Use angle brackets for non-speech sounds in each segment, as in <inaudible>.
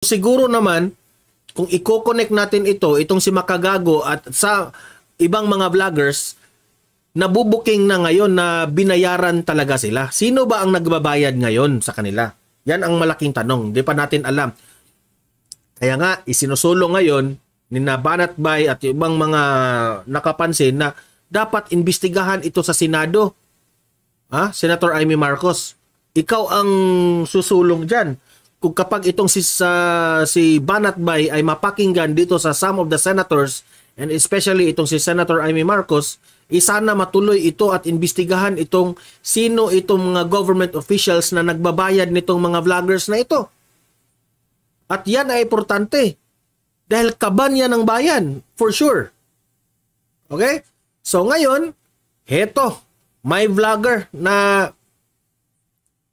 siguro naman kung i-connect natin ito itong si Makagago at sa ibang mga vloggers nabubuking na ngayon na binayaran talaga sila. Sino ba ang nagbabayad ngayon sa kanila? Yan ang malaking tanong. Hindi pa natin alam. Kaya nga, isinusulong ngayon ni Nabanat Bay at ibang mga nakapansin na dapat investigahan ito sa Senado. Ha? Senator Amy Marcos, ikaw ang susulong dyan kung kapag itong si uh, si Banat Bay ay mapakinggan dito sa some of the senators and especially itong si Senator Amy Marcos, isana eh, matuloy ito at imbestigahan itong sino itong mga government officials na nagbabayad nitong mga vloggers na ito. At yan ay importante dahil kaban yan ng bayan for sure. Okay? So ngayon, heto, may vlogger na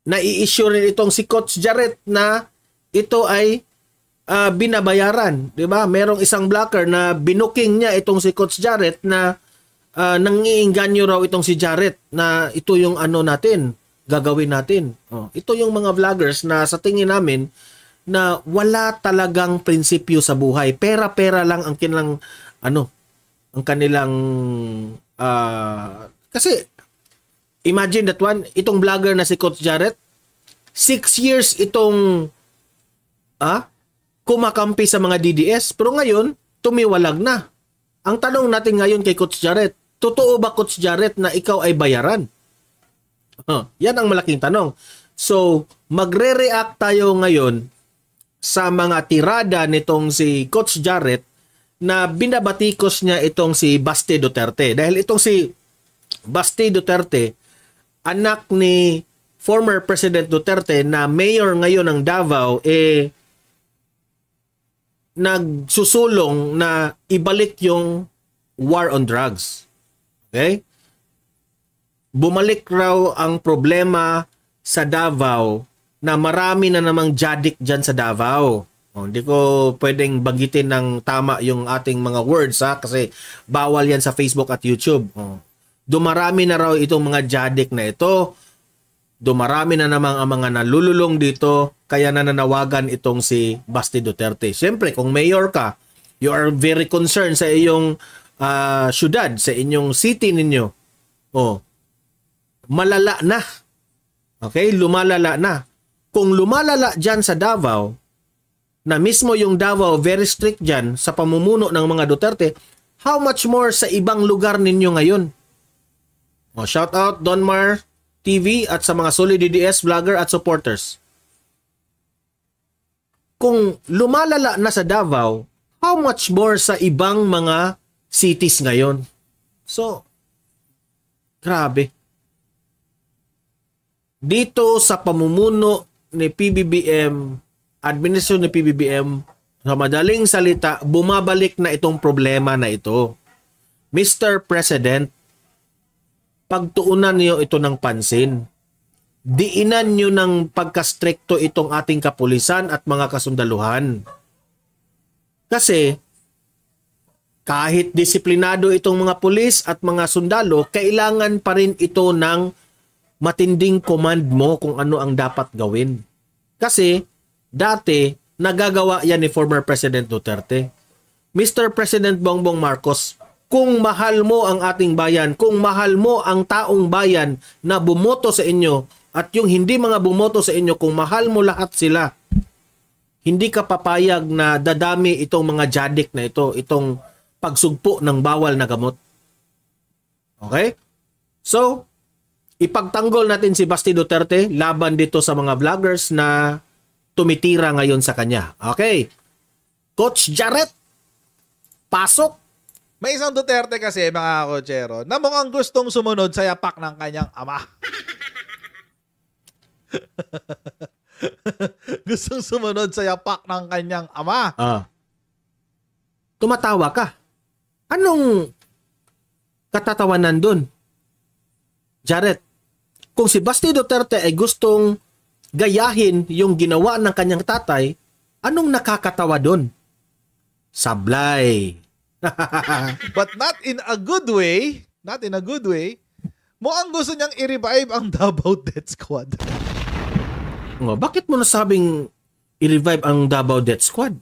nai-issue rin itong si Coach Jarrett na ito ay uh, binabayaran, 'di ba? Merong isang blocker na binuking niya itong si Coach Jarrett na uh, nangiinganyo raw itong si Jarrett na ito yung ano natin, gagawin natin. Oh, ito yung mga vloggers na sa tingin namin na wala talagang prinsipyo sa buhay. Pera-pera lang ang kinang ano, ang kanilang uh, kasi Imagine that one, itong vlogger na si Coach Jarrett, 6 years itong ah, kumakampi sa mga DDS. Pero ngayon, tumiwalag na. Ang tanong natin ngayon kay Coach Jarrett, totoo ba Coach Jarrett na ikaw ay bayaran? Huh, yan ang malaking tanong. So, magre-react tayo ngayon sa mga tirada nitong si Coach Jarrett na binabatikos niya itong si Basti Duterte. Dahil itong si Basti Duterte anak ni former President Duterte na mayor ngayon ng Davao eh nagsusulong na ibalik yung war on drugs. Okay? Bumalik raw ang problema sa Davao na marami na namang jadik dyan sa Davao. Oh, hindi ko pwedeng bagitin ng tama yung ating mga words ha kasi bawal yan sa Facebook at YouTube. Oh. Dumarami na raw itong mga jadik na ito. Dumarami na namang ang mga nalululong dito kaya nananawagan itong si Basti Duterte. Siyempre, kung mayor ka, you are very concerned sa iyong uh, syudad, sa inyong city ninyo. Oh, malala na. Okay, lumalala na. Kung lumalala dyan sa Davao, na mismo yung Davao very strict dyan sa pamumuno ng mga Duterte, how much more sa ibang lugar ninyo ngayon? O, oh, shout out Donmar TV at sa mga solid DDS vlogger at supporters. Kung lumalala na sa Davao, how much more sa ibang mga cities ngayon? So, grabe. Dito sa pamumuno ni PBBM, administration ni PBBM, sa madaling salita, bumabalik na itong problema na ito. Mr. President, pagtuunan niyo ito ng pansin. Diinan niyo ng pagkastrikto itong ating kapulisan at mga kasundaluhan. Kasi kahit disiplinado itong mga pulis at mga sundalo, kailangan pa rin ito ng matinding command mo kung ano ang dapat gawin. Kasi dati nagagawa yan ni former President Duterte. Mr. President Bongbong Marcos, kung mahal mo ang ating bayan, kung mahal mo ang taong bayan na bumoto sa inyo at yung hindi mga bumoto sa inyo, kung mahal mo lahat sila, hindi ka papayag na dadami itong mga jadik na ito, itong pagsugpo ng bawal na gamot. Okay? So, ipagtanggol natin si Basti Duterte laban dito sa mga vloggers na tumitira ngayon sa kanya. Okay. Coach Jarrett, pasok may isang Duterte kasi, mga kotsero, na mukhang gustong sumunod sa yapak ng kanyang ama. <laughs> gustong sumunod sa yapak ng kanyang ama. Ah. Tumatawa ka. Anong katatawanan dun? Jared, kung si Basti Duterte ay gustong gayahin yung ginawa ng kanyang tatay, anong nakakatawa dun? Sablay. <laughs> But not in a good way, not in a good way, mo ang gusto niyang i-revive ang <laughs> Davao Death Squad. Oh, bakit mo nasabing i-revive ang Davao Death Squad?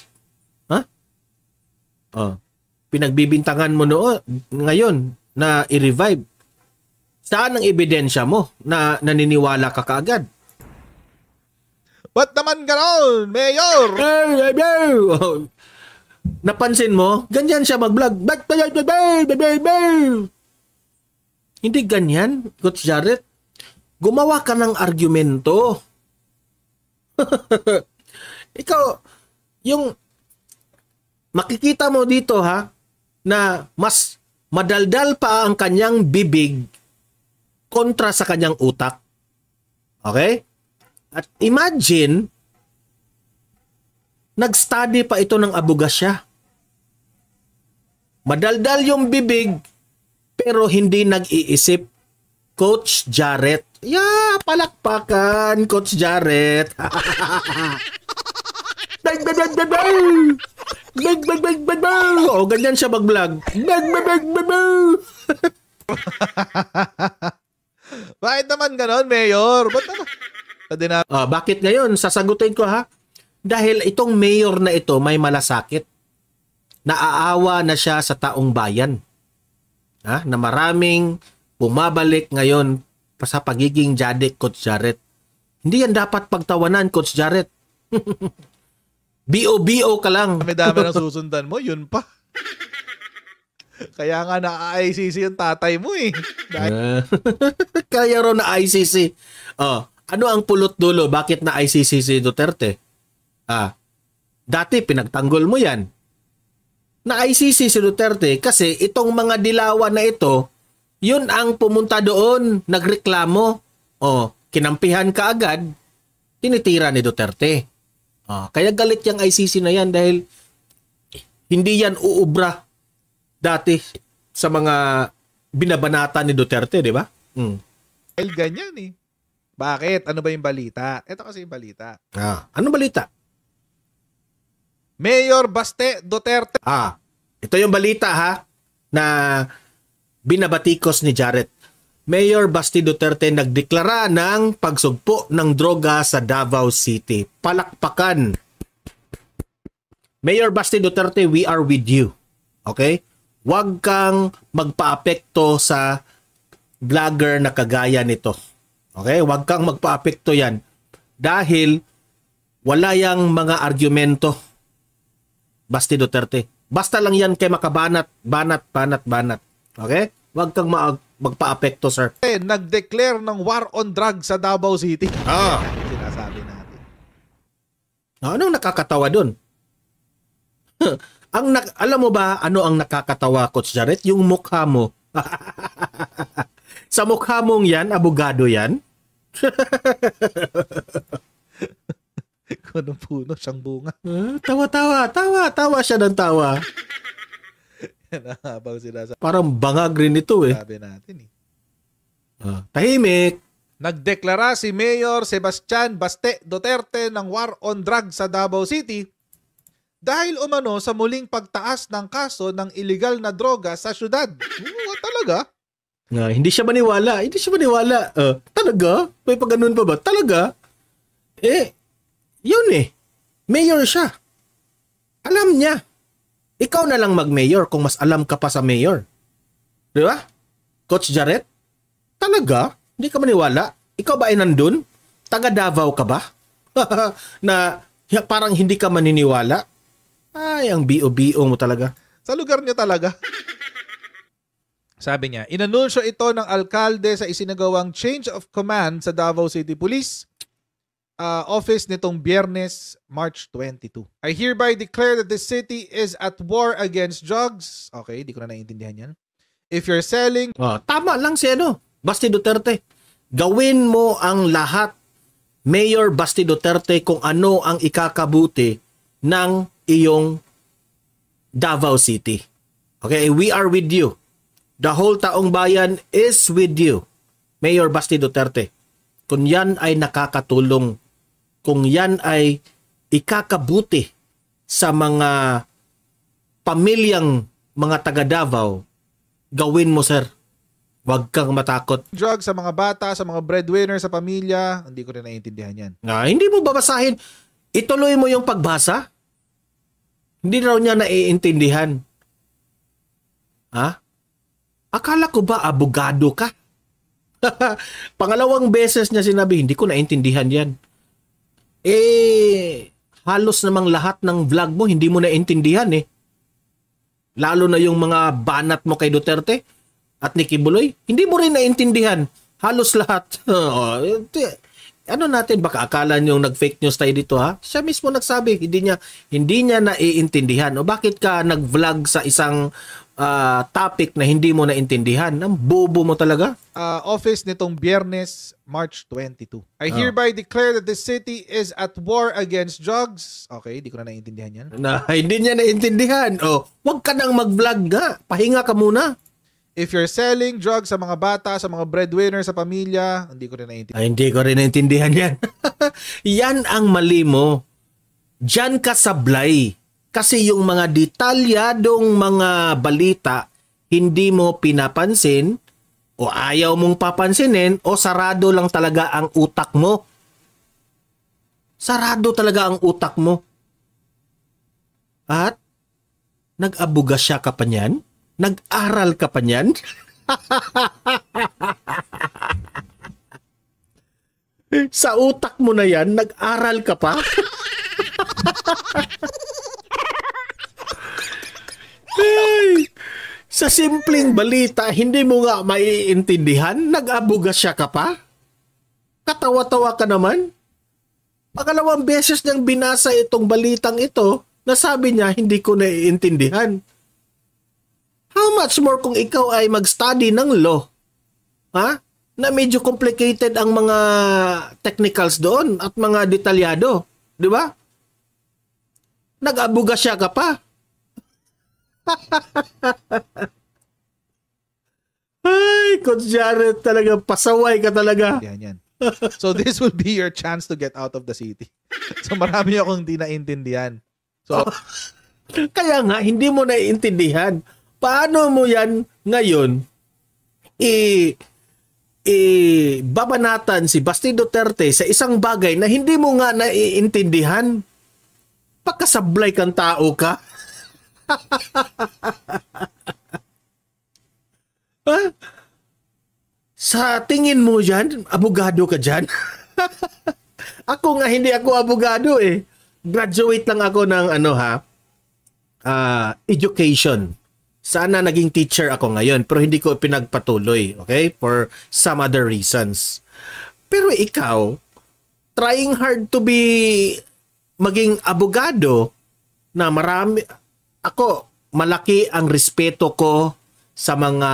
Ha? Huh? Oh, pinagbibintangan mo noon ngayon na i-revive. Saan ang ebidensya mo na naniniwala ka kaagad? Ba't naman ganon, Mayor? Hey, hey, hey. Napansin mo? Ganyan siya mag-vlog. Hindi ganyan, Coach Jarrett. Gumawa ka ng argumento. <laughs> Ikaw, yung makikita mo dito ha, na mas madaldal pa ang kanyang bibig kontra sa kanyang utak. Okay? At imagine, nag-study pa ito ng abugas siya. Madaldal yung bibig pero hindi nag-iisip. Coach Jarrett. Yeah, palakpakan, Coach Jarrett. <laughs> bang, bang, bang, bang, bang. Bang, bang, bang, bang, bang. O, ganyan siya mag-vlog. Bang, bang, bang, bang, bang. <laughs> Bakit naman ganon, Mayor? Ba't ano? naman? Uh, bakit ngayon? Sasagutin ko ha. Dahil itong mayor na ito may malasakit naaawa na siya sa taong bayan. Ha? Na maraming bumabalik ngayon sa pagiging Jadek Coach Jarrett. Hindi yan dapat pagtawanan, Coach Jarrett. <laughs> B.O.B.O. ka lang. Dami-dami na susundan mo, yun pa. <laughs> Kaya nga na ICC yung tatay mo eh. <laughs> Kaya raw na ICC. Oh, ano ang pulot dulo? Bakit na ICC si Duterte? Ah, dati pinagtanggol mo yan na ICC si Duterte kasi itong mga dilawan na ito, yun ang pumunta doon, nagreklamo. O, kinampihan ka agad, tinitira ni Duterte. O, kaya galit yung ICC na yan dahil hindi yan uubra dati sa mga binabanata ni Duterte, di ba? Mm. Well, ganyan eh. Bakit? Ano ba yung balita? Ito kasi yung balita. Ah, ano balita? Mayor Baste Duterte. Ah, ito yung balita ha na binabatikos ni Jared. Mayor Basti Duterte nagdeklara ng pagsugpo ng droga sa Davao City. Palakpakan. Mayor Basti Duterte, we are with you. Okay? Huwag kang magpaapekto sa vlogger na kagaya nito. Okay? Huwag kang magpaapekto yan. Dahil wala yang mga argumento Basti Duterte. Basta lang yan kay makabanat, banat, banat, banat. Okay? Huwag kang mag magpa-apekto, sir. Eh, nag-declare ng war on drugs sa Davao City. Ah. <laughs> Sinasabi natin. Anong nakakatawa dun? <laughs> ang na- alam mo ba ano ang nakakatawa, Coach Jared? Yung mukha mo. <laughs> sa mukha mong yan, abogado yan. Ikaw ng puno, siyang bunga. Huh? Ah, tawa, tawa, tawa, tawa siya ng tawa. Yan habang sinasabi. Parang bangag rin ito eh. Sabi natin eh. Ah, tahimik. Nagdeklara si Mayor Sebastian Baste Duterte ng war on drugs sa Davao City dahil umano sa muling pagtaas ng kaso ng illegal na droga sa syudad. Oo, talaga? Nga, hindi siya maniwala. Hindi siya maniwala. Uh, talaga? May paganoon pa ba? Talaga? Eh, yun eh. Mayor siya. Alam niya. Ikaw na lang mag-mayor kung mas alam ka pa sa mayor. Di ba? Coach Jaret? Talaga? Hindi ka maniwala? Ikaw ba ay nandun? Taga Davao ka ba? <laughs> na parang hindi ka maniniwala? Ay, ang BO-BO mo talaga. Sa lugar niya talaga. Sabi niya, inanunsyo ito ng alkalde sa isinagawang change of command sa Davao City Police uh, office nitong Biyernes, March 22. I hereby declare that the city is at war against drugs. Okay, di ko na naiintindihan yan. If you're selling... Oh, tama lang si ano, Basti Duterte. Gawin mo ang lahat, Mayor Basti Duterte, kung ano ang ikakabuti ng iyong Davao City. Okay, we are with you. The whole taong bayan is with you, Mayor Basti Duterte kung yan ay nakakatulong kung yan ay ikakabuti sa mga pamilyang mga taga Davao, gawin mo sir. Huwag kang matakot. Drug sa mga bata, sa mga breadwinner, sa pamilya, hindi ko rin naiintindihan yan. Nga, hindi mo babasahin. Ituloy mo yung pagbasa. Hindi raw niya naiintindihan. Ha? Akala ko ba abogado ka? <laughs> Pangalawang beses niya sinabi, hindi ko naiintindihan yan eh halos namang lahat ng vlog mo hindi mo naintindihan eh. Lalo na yung mga banat mo kay Duterte at ni Kibuloy, hindi mo rin naintindihan halos lahat. <laughs> Oh, ano natin baka akala niyo nag-fake news tayo dito ha? Siya mismo nagsabi, hindi niya hindi niya naiintindihan. O bakit ka nag-vlog sa isang uh, topic na hindi mo naintindihan. Ang bobo mo talaga. Uh, office nitong Biyernes, March 22. I oh. hereby declare that the city is at war against drugs. Okay, hindi ko na naintindihan yan. Na, <laughs> hindi niya naintindihan. Oh, wag ka nang mag-vlog nga. Pahinga ka muna. If you're selling drugs sa mga bata, sa mga breadwinner, sa pamilya, hindi ko rin naiintindihan. Ay, hindi ko rin naiintindihan yan. <laughs> yan ang mali mo. Diyan ka sablay kasi yung mga detalyadong mga balita, hindi mo pinapansin o ayaw mong papansinin o sarado lang talaga ang utak mo. Sarado talaga ang utak mo. At nag-abuga siya ka pa niyan? Nag-aral ka pa niyan? <laughs> Sa utak mo na yan, nag-aral ka pa? <laughs> Hey, sa simpleng balita, hindi mo nga maiintindihan? Nag-abuga siya ka pa? Katawa-tawa ka naman? Pagalawang beses niyang binasa itong balitang ito nasabi niya hindi ko naiintindihan. How much more kung ikaw ay mag-study ng law? Ha? Na medyo complicated ang mga technicals doon at mga detalyado. Di ba? Nag-abuga siya ka pa <laughs> Ay, Coach Jared, talaga pasaway ka talaga. Yan, yan. So this will be your chance to get out of the city. <laughs> So marami akong hindi naintindihan. So, oh, kaya nga, hindi mo naiintindihan. Paano mo yan ngayon i babanatan si Basti Duterte sa isang bagay na hindi mo nga naiintindihan? Pagkasablay kang tao ka ha? Sa tingin mo dyan, abogado ka dyan? <laughs> ako nga, hindi ako abogado eh. Graduate lang ako ng ano ha, uh, education. Sana naging teacher ako ngayon, pero hindi ko pinagpatuloy, okay? For some other reasons. Pero ikaw, trying hard to be maging abogado na marami ako, malaki ang respeto ko sa mga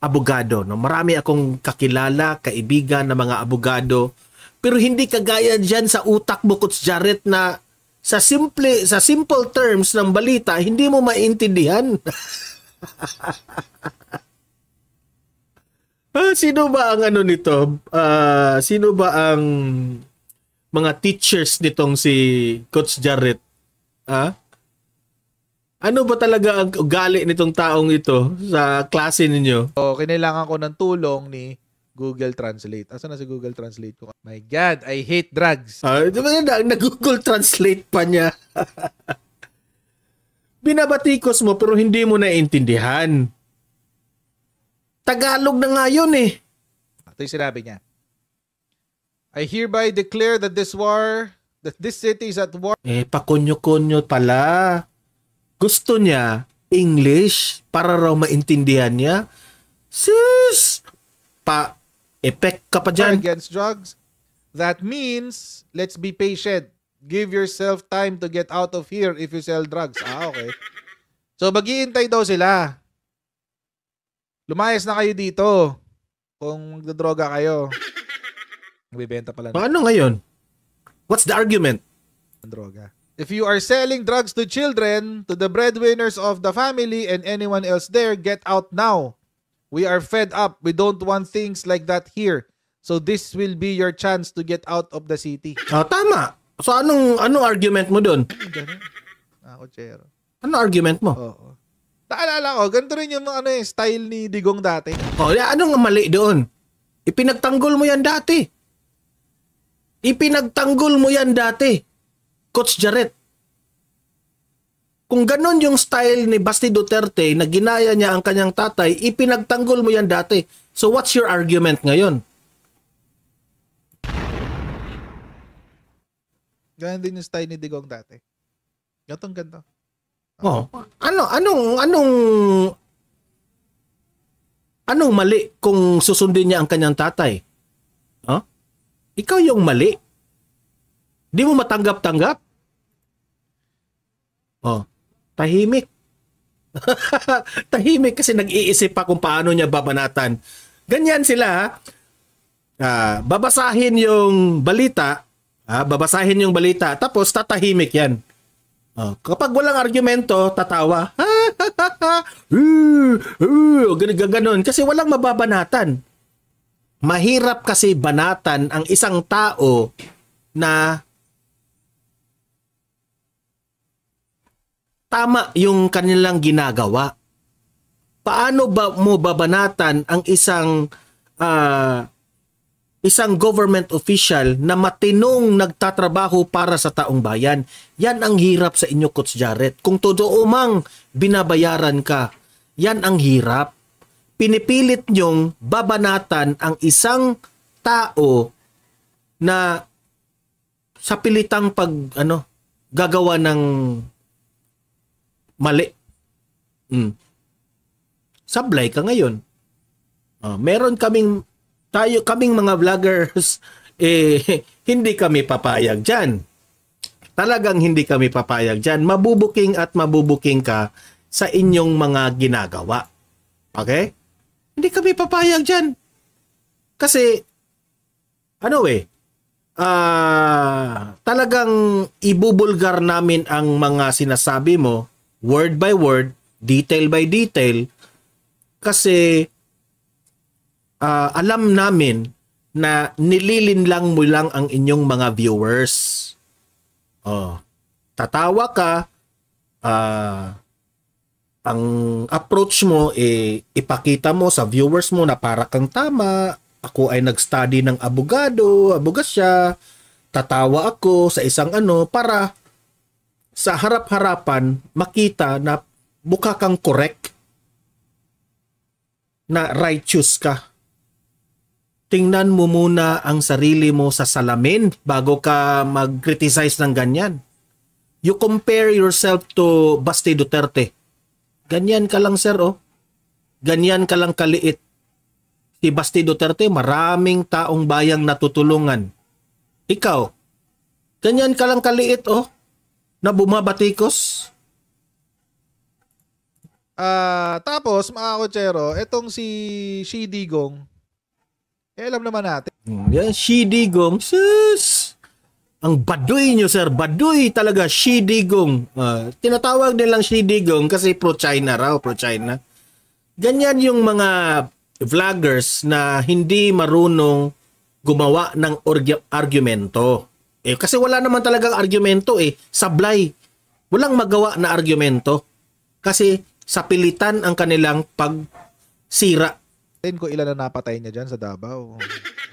abogado. No? Marami akong kakilala, kaibigan na mga abogado. Pero hindi kagaya dyan sa utak bukod Jarrett, na sa simple sa simple terms ng balita hindi mo maintindihan. <laughs> Ah, sino ba ang ano nito? Uh, sino ba ang mga teachers nitong si Coach Jarrett? Ah? Ano ba talaga ang ugali nitong taong ito sa klase ninyo? So, oh, kinailangan ko ng tulong ni Google Translate. Asa na si Google Translate ko? My God, I hate drugs. Ah, uh, Nag-Google Translate pa niya. <laughs> Binabatikos mo pero hindi mo naiintindihan. Tagalog na nga yun eh. Ito yung sinabi niya. I hereby declare that this war, that this city is at war. Eh, pakonyo kunyo pala gusto niya English para raw maintindihan niya. Sus! Pa, effect ka pa dyan. Against drugs. That means, let's be patient. Give yourself time to get out of here if you sell drugs. Ah, okay. So, maghihintay daw sila. Lumayas na kayo dito kung magdodroga kayo. Nagbibenta pala. Na. Paano ngayon? What's the argument? Droga. If you are selling drugs to children, to the breadwinners of the family and anyone else there, get out now. We are fed up. We don't want things like that here. So this will be your chance to get out of the city. Ah, tama. So anong anong argument mo doon? Ah, Ochero. Ano argument mo? Oo. Oh, Naalala ko, ganito rin yung ano, eh, style ni Digong dati. Oh, anong mali doon? Ipinagtanggol mo yan dati. Ipinagtanggol mo yan dati. Coach Jarrett. Kung ganun yung style ni Basti Duterte na ginaya niya ang kanyang tatay, ipinagtanggol mo yan dati. So what's your argument ngayon? Ganun din yung style ni Digong dati. Gatong ganto. Oh. oh. Ano anong anong anong mali kung susundin niya ang kanyang tatay? Huh? Ikaw yung mali. Di mo matanggap-tanggap? Oh, tahimik. <laughs> tahimik kasi nag-iisip pa kung paano niya babanatan. Ganyan sila. Ah, babasahin yung balita, Ha? Ah, babasahin yung balita, tapos tatahimik 'yan. Oh, kapag walang argumento, tatawa. <laughs> Ganun-ganun. Kasi walang mababanatan. Mahirap kasi banatan ang isang tao na tama yung kanilang ginagawa. Paano ba mo babanatan ang isang uh, isang government official na matinong nagtatrabaho para sa taong bayan. Yan ang hirap sa inyo, Coach Jarrett. Kung totoo mang binabayaran ka, yan ang hirap. Pinipilit nyong babanatan ang isang tao na sa pilitang pag ano gagawa ng mali. Mm. Sablay ka ngayon. Uh, meron kaming tayo kaming mga vloggers <laughs> eh hindi kami papayag diyan. Talagang hindi kami papayag diyan. Mabubuking at mabubuking ka sa inyong mga ginagawa. Okay? Hindi kami papayag diyan. Kasi ano eh uh, talagang ibubulgar namin ang mga sinasabi mo word by word, detail by detail, kasi uh, alam namin na nililinlang mo lang ang inyong mga viewers. Oh, tatawa ka, uh, ang approach mo, eh, ipakita mo sa viewers mo na para kang tama, ako ay nag-study ng abogado, abogas siya, tatawa ako sa isang ano para sa harap-harapan makita na mukha kang correct, na righteous ka. Tingnan mo muna ang sarili mo sa salamin bago ka mag-criticize ng ganyan. You compare yourself to Basti Duterte. Ganyan ka lang sir oh. Ganyan ka lang kaliit. Si Basti Duterte maraming taong bayang natutulungan. Ikaw, ganyan ka lang kaliit oh na bumabatikos? Ah, uh, tapos mga kotsero, itong si Shi Digong. Eh alam naman natin. Hmm, Yan, Shi Digong. Sus! Ang baduy nyo, sir. Baduy talaga, Shi Digong. Uh, ah, tinatawag nilang Shi Digong kasi pro-China raw, pro-China. Ganyan yung mga vloggers na hindi marunong gumawa ng argumento. Eh, kasi wala naman talagang argumento eh. Sablay. Walang magawa na argumento. Kasi sa pilitan ang kanilang pagsira. Tingin ko ilan na napatay niya dyan sa Davao.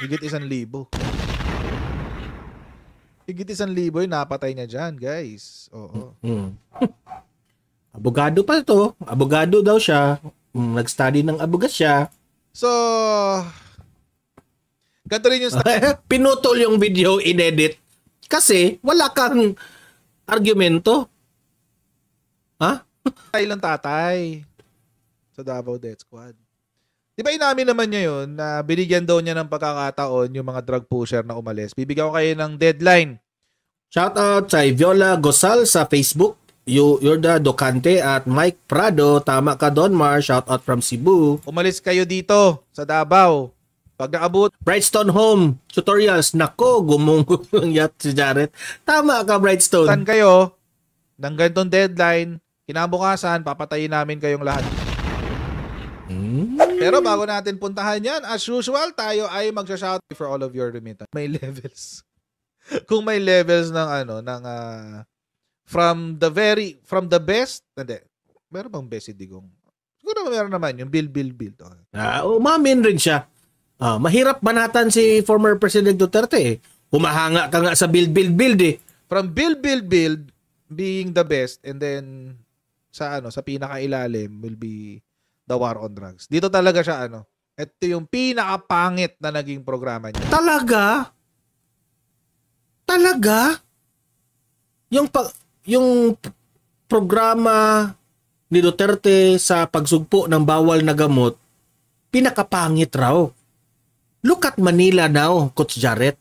Higit isang libo. Higit isang libo yung napatay niya dyan, guys. Oo. Mm. <laughs> Abogado pa to. Abogado daw siya. Hmm, nag-study ng abogas siya. So, ganito rin yung... Pinutol yung video, inedit. Kasi wala kang argumento. Ha? <laughs> Tayo lang tatay sa Davao Death Squad. Di ba inamin naman niya yun na binigyan daw niya ng pagkakataon yung mga drug pusher na umalis. Bibigyan ko kayo ng deadline. Shout out kay Viola Gosal sa Facebook. You, you're the Docante at Mike Prado. Tama ka Don Mar. Shout out from Cebu. Umalis kayo dito sa Davao. Pag naabot, Brightstone Home Tutorials. Nako, gumunggo yat si Jared. Tama ka, Brightstone. Tan kayo Nang ganitong deadline, kinabukasan, papatayin namin kayong lahat. Hmm. Pero bago natin puntahan yan, as usual, tayo ay magsha for all of your remittance. May levels. <laughs> Kung may levels ng ano, ng uh, from the very, from the best, hindi, meron bang best si Digong? Siguro meron naman yung bill, bill, bill. Okay. Uh, umamin oh, rin siya. Uh, mahirap banatan si former President Duterte eh. Humahanga ka nga sa build, build, build eh. From build, build, build, being the best, and then sa ano, sa pinakailalim will be the war on drugs. Dito talaga siya ano. Ito yung pinakapangit na naging programa niya. Talaga? Talaga? Yung pag yung programa ni Duterte sa pagsugpo ng bawal na gamot, pinakapangit raw. Look at Manila now, Coach Jarrett.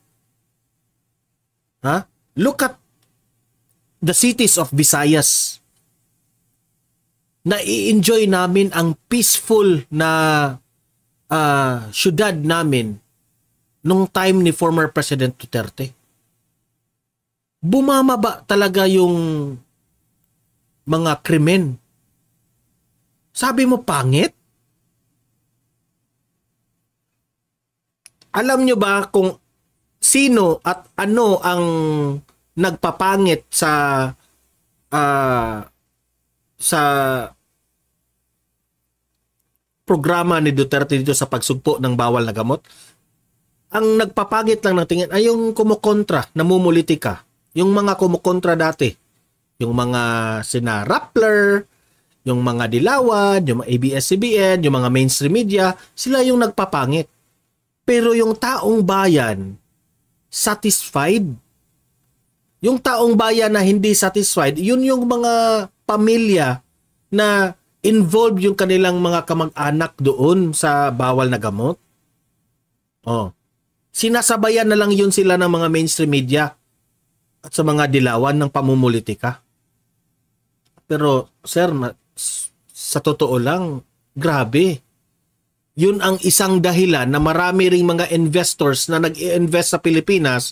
Huh? Look at the cities of Visayas. Nai-enjoy namin ang peaceful na uh, syudad namin nung time ni former President Duterte. Bumamaba talaga yung mga krimen. Sabi mo pangit? alam nyo ba kung sino at ano ang nagpapangit sa uh, sa programa ni Duterte dito sa pagsugpo ng bawal na gamot? Ang nagpapangit lang ng tingin ay yung kumukontra, namumuliti ka. Yung mga kumukontra dati. Yung mga sina Rappler, yung mga Dilawan, yung mga ABS-CBN, yung mga mainstream media, sila yung nagpapangit pero yung taong bayan, satisfied. Yung taong bayan na hindi satisfied, yun yung mga pamilya na involved yung kanilang mga kamag-anak doon sa bawal na gamot. Oh. Sinasabayan na lang yun sila ng mga mainstream media at sa mga dilawan ng pamumulitika. Pero sir, sa totoo lang, grabe yun ang isang dahilan na marami ring mga investors na nag-invest sa Pilipinas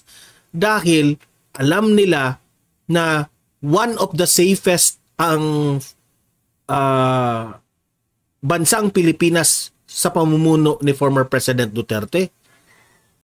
dahil alam nila na one of the safest ang uh, bansang Pilipinas sa pamumuno ni former President Duterte.